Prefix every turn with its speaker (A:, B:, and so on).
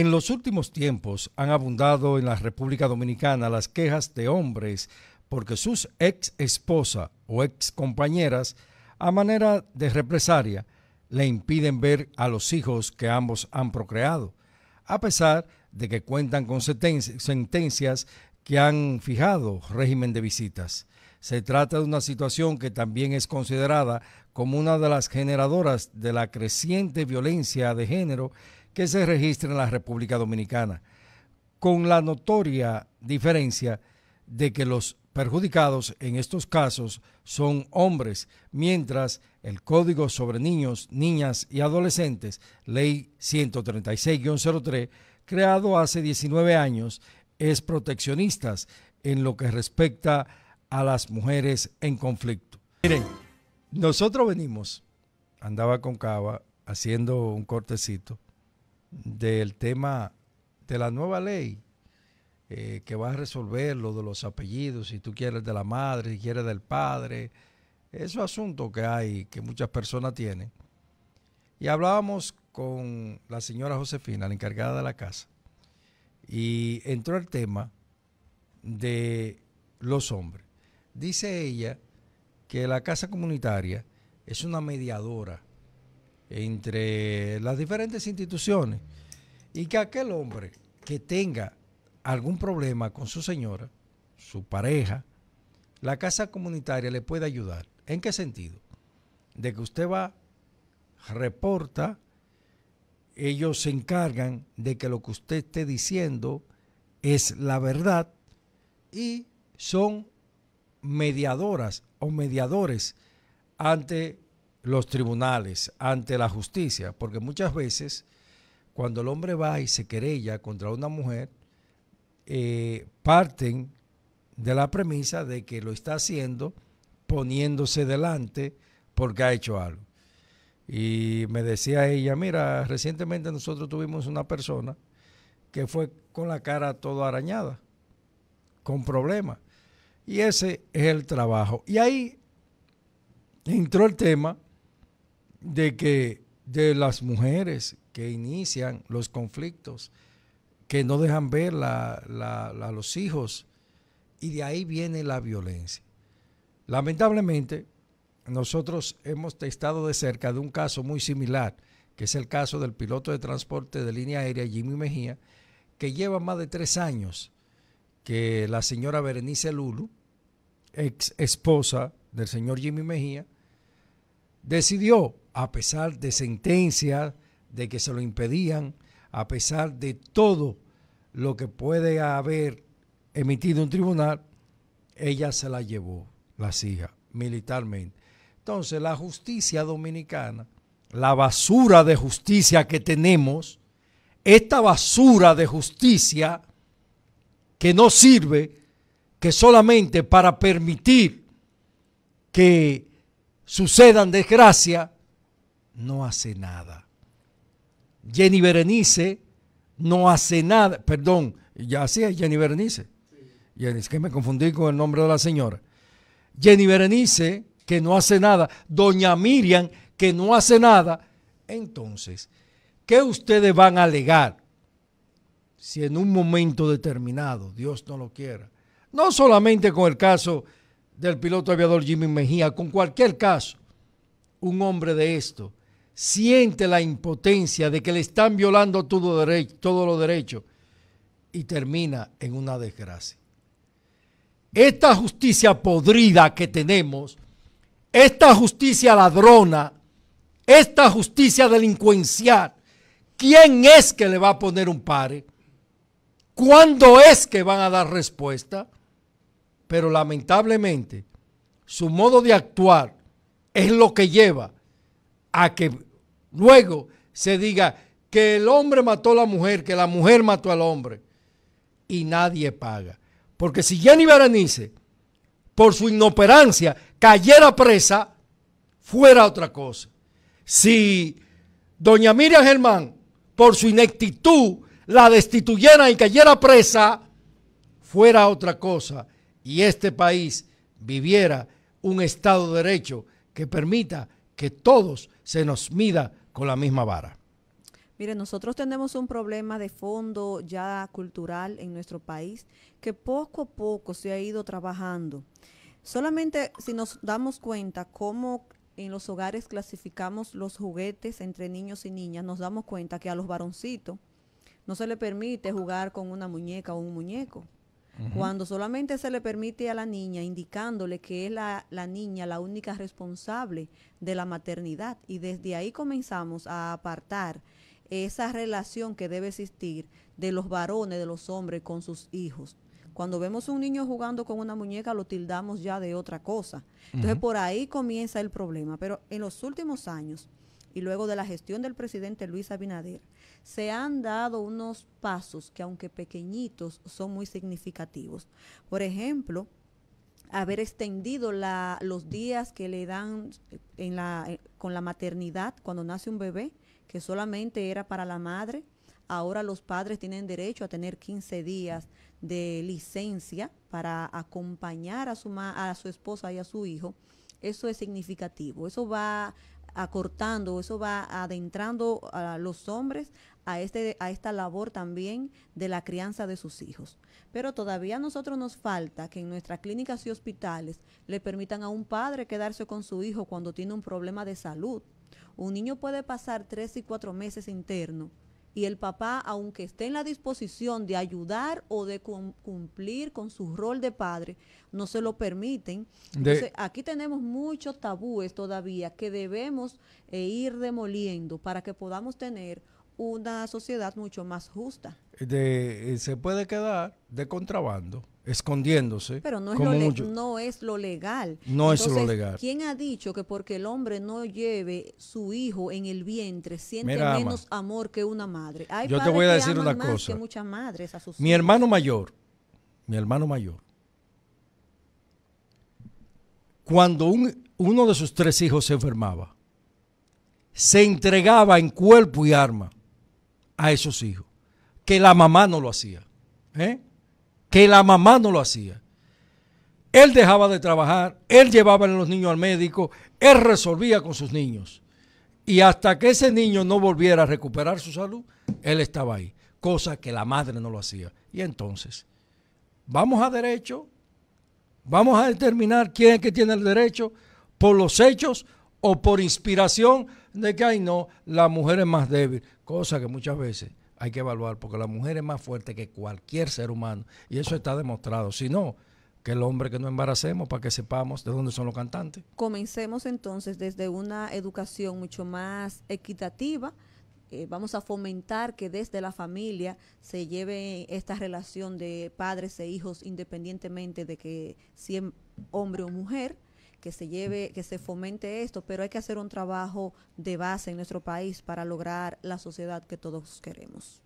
A: En los últimos tiempos han abundado en la República Dominicana las quejas de hombres porque sus ex esposa o ex compañeras, a manera de represalia, le impiden ver a los hijos que ambos han procreado, a pesar de que cuentan con sentencias que han fijado régimen de visitas. Se trata de una situación que también es considerada como una de las generadoras de la creciente violencia de género que se registra en la República Dominicana, con la notoria diferencia de que los perjudicados en estos casos son hombres, mientras el Código sobre Niños, Niñas y Adolescentes, Ley 136-03, creado hace 19 años, es proteccionista en lo que respecta a las mujeres en conflicto. Miren, nosotros venimos, andaba con Cava haciendo un cortecito, del tema de la nueva ley eh, que va a resolver lo de los apellidos, si tú quieres de la madre, si quieres del padre, esos asuntos que hay, que muchas personas tienen. Y hablábamos con la señora Josefina, la encargada de la casa, y entró el tema de los hombres. Dice ella que la casa comunitaria es una mediadora entre las diferentes instituciones y que aquel hombre que tenga algún problema con su señora, su pareja, la casa comunitaria le puede ayudar. ¿En qué sentido? De que usted va, reporta, ellos se encargan de que lo que usted esté diciendo es la verdad y son mediadoras o mediadores ante los tribunales, ante la justicia, porque muchas veces cuando el hombre va y se querella contra una mujer, eh, parten de la premisa de que lo está haciendo poniéndose delante porque ha hecho algo. Y me decía ella, mira, recientemente nosotros tuvimos una persona que fue con la cara toda arañada, con problemas. Y ese es el trabajo. Y ahí entró el tema de que de las mujeres que inician los conflictos, que no dejan ver a los hijos, y de ahí viene la violencia. Lamentablemente, nosotros hemos estado de cerca de un caso muy similar, que es el caso del piloto de transporte de línea aérea Jimmy Mejía, que lleva más de tres años que la señora Berenice Lulu, ex esposa del señor Jimmy Mejía, decidió a pesar de sentencias, de que se lo impedían, a pesar de todo lo que puede haber emitido un tribunal, ella se la llevó, la hijas, militarmente. Entonces, la justicia dominicana, la basura de justicia que tenemos, esta basura de justicia que no sirve que solamente para permitir que sucedan desgracias, no hace nada. Jenny Berenice no hace nada. Perdón, ya sí es Jenny Berenice. es que me confundí con el nombre de la señora. Jenny Berenice, que no hace nada. Doña Miriam, que no hace nada. Entonces, ¿qué ustedes van a alegar si en un momento determinado, Dios no lo quiera, no solamente con el caso del piloto aviador Jimmy Mejía, con cualquier caso, un hombre de esto siente la impotencia de que le están violando todo derecho, todos los derechos y termina en una desgracia. Esta justicia podrida que tenemos, esta justicia ladrona, esta justicia delincuencial, ¿quién es que le va a poner un pare? ¿Cuándo es que van a dar respuesta? Pero lamentablemente, su modo de actuar es lo que lleva a que luego se diga que el hombre mató a la mujer, que la mujer mató al hombre, y nadie paga. Porque si Jenny Berenice, por su inoperancia, cayera presa, fuera otra cosa. Si doña Miriam Germán, por su ineptitud, la destituyera y cayera presa, fuera otra cosa. Y este país viviera un Estado de Derecho que permita que todos se nos mida con la misma vara?
B: Mire, nosotros tenemos un problema de fondo ya cultural en nuestro país que poco a poco se ha ido trabajando. Solamente si nos damos cuenta cómo en los hogares clasificamos los juguetes entre niños y niñas, nos damos cuenta que a los varoncitos no se le permite jugar con una muñeca o un muñeco. Cuando solamente se le permite a la niña, indicándole que es la, niña la única responsable de la maternidad. Y desde ahí comenzamos a apartar esa relación que debe existir de los varones, de los hombres con sus hijos. Cuando vemos un niño jugando con una muñeca, lo tildamos ya de otra cosa. Entonces, por ahí comienza el problema. Pero en los últimos años, y luego de la gestión del presidente Luis Abinader, se han dado unos pasos que aunque pequeñitos son muy significativos. Por ejemplo, haber extendido la, los días que le dan eh, en la, eh, con la maternidad cuando nace un bebé, que solamente era para la madre. Ahora los padres tienen derecho a tener 15 días de licencia para acompañar a su, a su esposa y a su hijo. Eso es significativo. Eso va acortando, eso va adentrando a los hombres a, este, a esta labor también de la crianza de sus hijos. Pero todavía a nosotros nos falta que en nuestras clínicas y hospitales le permitan a un padre quedarse con su hijo cuando tiene un problema de salud. Un niño puede pasar tres y cuatro meses interno y el papá, aunque esté en la disposición de ayudar o de cumplir con su rol de padre, no se lo permiten. Entonces, aquí tenemos muchos tabúes todavía que debemos eh, ir demoliendo para que podamos tener una sociedad mucho más justa.
A: Eh, se puede quedar de contrabando, escondiéndose. Pero no es,
B: lo, legal. No es lo legal. ¿Quién ha dicho que porque el hombre no lleve su hijo en el vientre siente menos amor que una madre? Yo te voy a decir una cosa. mi
A: hermano mayor, mi hermano mayor, cuando uno de sus tres hijos se enfermaba, se entregaba en cuerpo y arma a esos hijos. Que la mamá no lo hacía. ¿eh? Que la mamá no lo hacía. Él dejaba de trabajar, él llevaba a los niños al médico, él resolvía con sus niños. Y hasta que ese niño no volviera a recuperar su salud, él estaba ahí. Cosa que la madre no lo hacía. Y entonces, vamos a derecho, vamos a determinar quién es que tiene el derecho, por los hechos o por inspiración de que hay no, la mujer es más débil, cosa que muchas veces hay que evaluar, porque la mujer es más fuerte que cualquier ser humano, y eso está demostrado. Si no, que el hombre que no embaracemos para que sepamos de dónde son los cantantes.
B: Comencemos entonces desde una educación mucho más equitativa. Eh, vamos a fomentar que desde la familia se lleve esta relación de padres e hijos independientemente de que si es hombre o mujer que se lleve, que se fomente esto, pero hay que hacer un trabajo de base en nuestro país para lograr la sociedad que todos queremos.